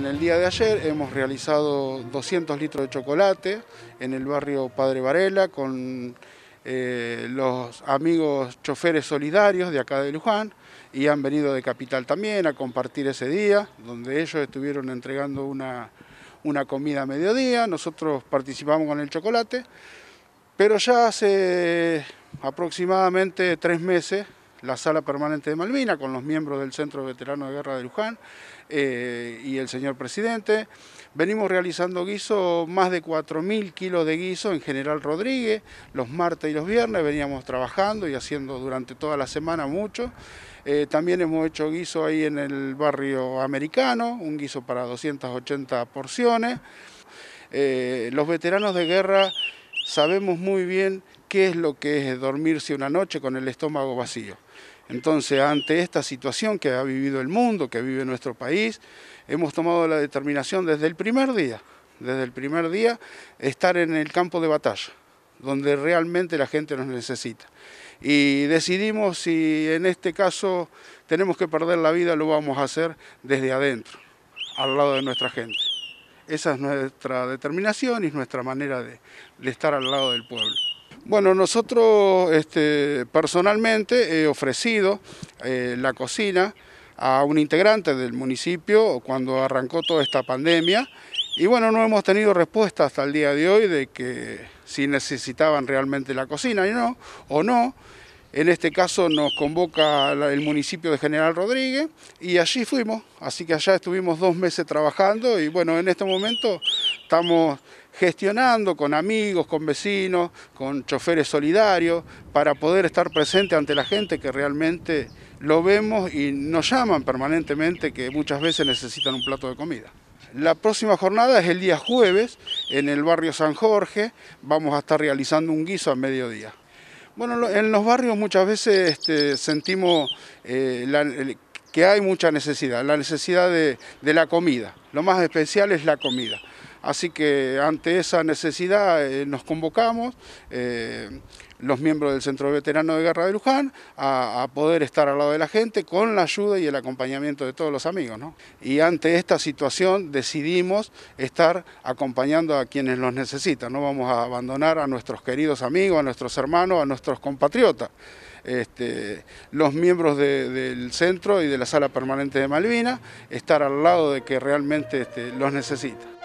En el día de ayer hemos realizado 200 litros de chocolate en el barrio Padre Varela con eh, los amigos choferes solidarios de acá de Luján y han venido de Capital también a compartir ese día, donde ellos estuvieron entregando una, una comida a mediodía, nosotros participamos con el chocolate, pero ya hace aproximadamente tres meses la sala permanente de Malvina con los miembros del Centro Veterano de Guerra de Luján eh, y el señor presidente. Venimos realizando guiso, más de 4.000 kilos de guiso en General Rodríguez, los martes y los viernes veníamos trabajando y haciendo durante toda la semana mucho. Eh, también hemos hecho guiso ahí en el barrio americano, un guiso para 280 porciones. Eh, los veteranos de guerra sabemos muy bien qué es lo que es dormirse una noche con el estómago vacío. Entonces, ante esta situación que ha vivido el mundo, que vive nuestro país, hemos tomado la determinación desde el primer día, desde el primer día, estar en el campo de batalla, donde realmente la gente nos necesita. Y decidimos si en este caso tenemos que perder la vida, lo vamos a hacer desde adentro, al lado de nuestra gente. Esa es nuestra determinación y nuestra manera de, de estar al lado del pueblo. Bueno, nosotros este, personalmente he ofrecido eh, la cocina a un integrante del municipio cuando arrancó toda esta pandemia y bueno, no hemos tenido respuesta hasta el día de hoy de que si necesitaban realmente la cocina y no, o no. En este caso nos convoca el municipio de General Rodríguez y allí fuimos, así que allá estuvimos dos meses trabajando y bueno, en este momento estamos gestionando con amigos, con vecinos, con choferes solidarios, para poder estar presente ante la gente que realmente lo vemos y nos llaman permanentemente que muchas veces necesitan un plato de comida. La próxima jornada es el día jueves en el barrio San Jorge, vamos a estar realizando un guiso a mediodía. Bueno, en los barrios muchas veces este, sentimos eh, la, que hay mucha necesidad, la necesidad de, la comida. Lo más especial es la comida. Así que ante esa necesidad eh, nos convocamos, eh, los miembros del Centro Veterano de Guerra de Luján, a, poder estar al lado de la gente con la ayuda y el acompañamiento de todos los amigos. Y ante esta situación decidimos estar acompañando a quienes los necesitan. No vamos a abandonar a nuestros queridos amigos, a nuestros hermanos, a nuestros compatriotas. Este, los miembros del centro y de la sala permanente de Malvina estar al lado de que realmente este, los necesita.